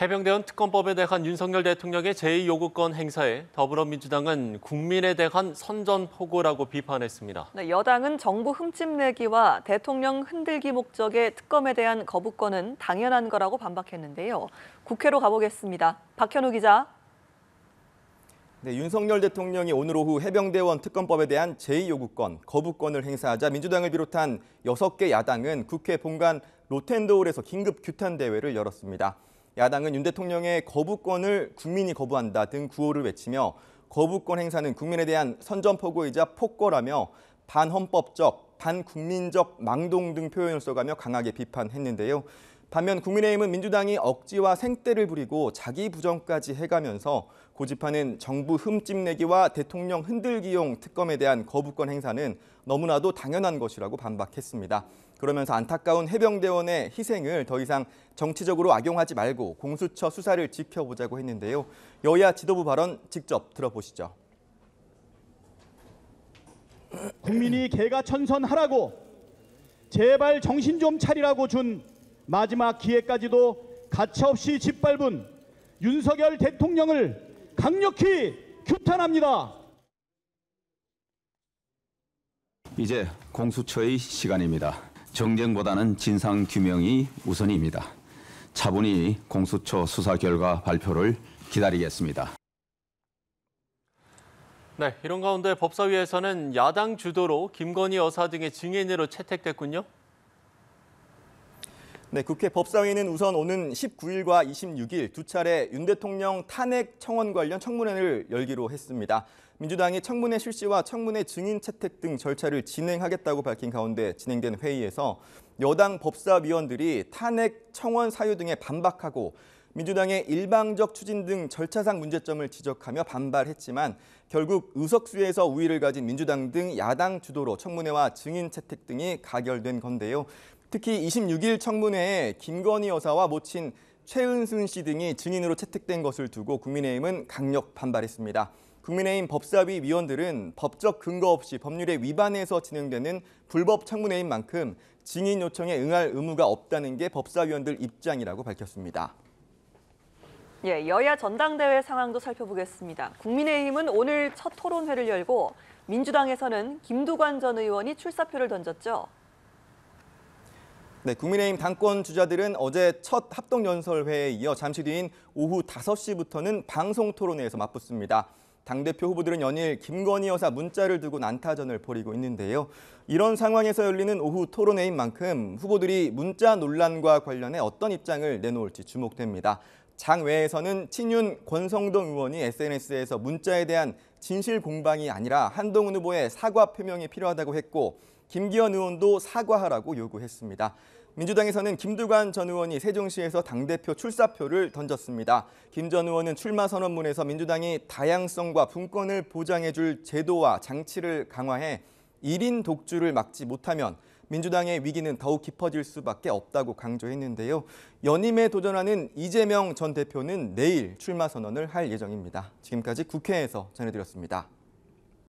해병대원 특검법에 대한 윤석열 대통령의 제2요구권 행사에 더불어민주당은 국민에 대한 선전포고라고 비판했습니다. 네, 여당은 정부 흠집내기와 대통령 흔들기 목적의 특검에 대한 거부권은 당연한 거라고 반박했는데요. 국회로 가보겠습니다. 박현우 기자. 네, 윤석열 대통령이 오늘 오후 해병대원 특검법에 대한 제2요구권, 거부권을 행사하자 민주당을 비롯한 6개 야당은 국회 본관 로텐도홀에서 긴급 규탄 대회를 열었습니다. 야당은 윤 대통령의 거부권을 국민이 거부한다 등 구호를 외치며 거부권 행사는 국민에 대한 선전포고이자 폭거라며 반헌법적, 반국민적 망동 등 표현을 써가며 강하게 비판했는데요. 반면 국민의힘은 민주당이 억지와 생떼를 부리고 자기 부정까지 해가면서 고집하는 정부 흠집내기와 대통령 흔들기용 특검에 대한 거부권 행사는 너무나도 당연한 것이라고 반박했습니다. 그러면서 안타까운 해병대원의 희생을 더 이상 정치적으로 악용하지 말고 공수처 수사를 지켜보자고 했는데요. 여야 지도부 발언 직접 들어보시죠. 국민이 개가 천선하라고 제발 정신 좀 차리라고 준 마지막 기회까지도 가차없이 짓밟은 윤석열 대통령을 강력히 규탄합니다. 이제 공수처의 시간입니다. 정쟁보다는 진상 규명이 우선입니다. 차분히 공수처 수사 결과 발표를 기다리겠습니다. 네, 이런 가운데 법사위에서는 야당 주도로 김건희 여사 등의 증인으로 채택됐군요. 네, 국회 법사위는 우선 오는 19일과 26일 두 차례 윤 대통령 탄핵 청원 관련 청문회를 열기로 했습니다. 민주당이 청문회 실시와 청문회 증인 채택 등 절차를 진행하겠다고 밝힌 가운데 진행된 회의에서 여당 법사위원들이 탄핵 청원 사유 등에 반박하고 민주당의 일방적 추진 등 절차상 문제점을 지적하며 반발했지만 결국 의석수에서 우위를 가진 민주당 등 야당 주도로 청문회와 증인 채택 등이 가결된 건데요. 특히 26일 청문회에 김건희 여사와 모친 최은순 씨 등이 증인으로 채택된 것을 두고 국민의힘은 강력 반발했습니다. 국민의힘 법사위 위원들은 법적 근거 없이 법률에 위반해서 진행되는 불법 청문회인 만큼 증인 요청에 응할 의무가 없다는 게 법사위원들 입장이라고 밝혔습니다. 예, 여야 전당대회 상황도 살펴보겠습니다. 국민의힘은 오늘 첫 토론회를 열고 민주당에서는 김두관 전 의원이 출사표를 던졌죠. 네, 국민의힘 당권 주자들은 어제 첫 합동연설회에 이어 잠시 뒤인 오후 5시부터는 방송 토론회에서 맞붙습니다. 당대표 후보들은 연일 김건희 여사 문자를 두고 난타전을 벌이고 있는데요. 이런 상황에서 열리는 오후 토론회인 만큼 후보들이 문자 논란과 관련해 어떤 입장을 내놓을지 주목됩니다. 장외에서는 친윤 권성동 의원이 SNS에서 문자에 대한 진실 공방이 아니라 한동훈 후보의 사과 표명이 필요하다고 했고 김기현 의원도 사과하라고 요구했습니다. 민주당에서는 김두관 전 의원이 세종시에서 당대표 출사표를 던졌습니다. 김 전 의원은 출마 선언문에서 민주당이 다양성과 분권을 보장해줄 제도와 장치를 강화해 1인 독주를 막지 못하면 민주당의 위기는 더욱 깊어질 수밖에 없다고 강조했는데요. 연임에 도전하는 이재명 전 대표는 내일 출마 선언을 할 예정입니다. 지금까지 국회에서 전해드렸습니다.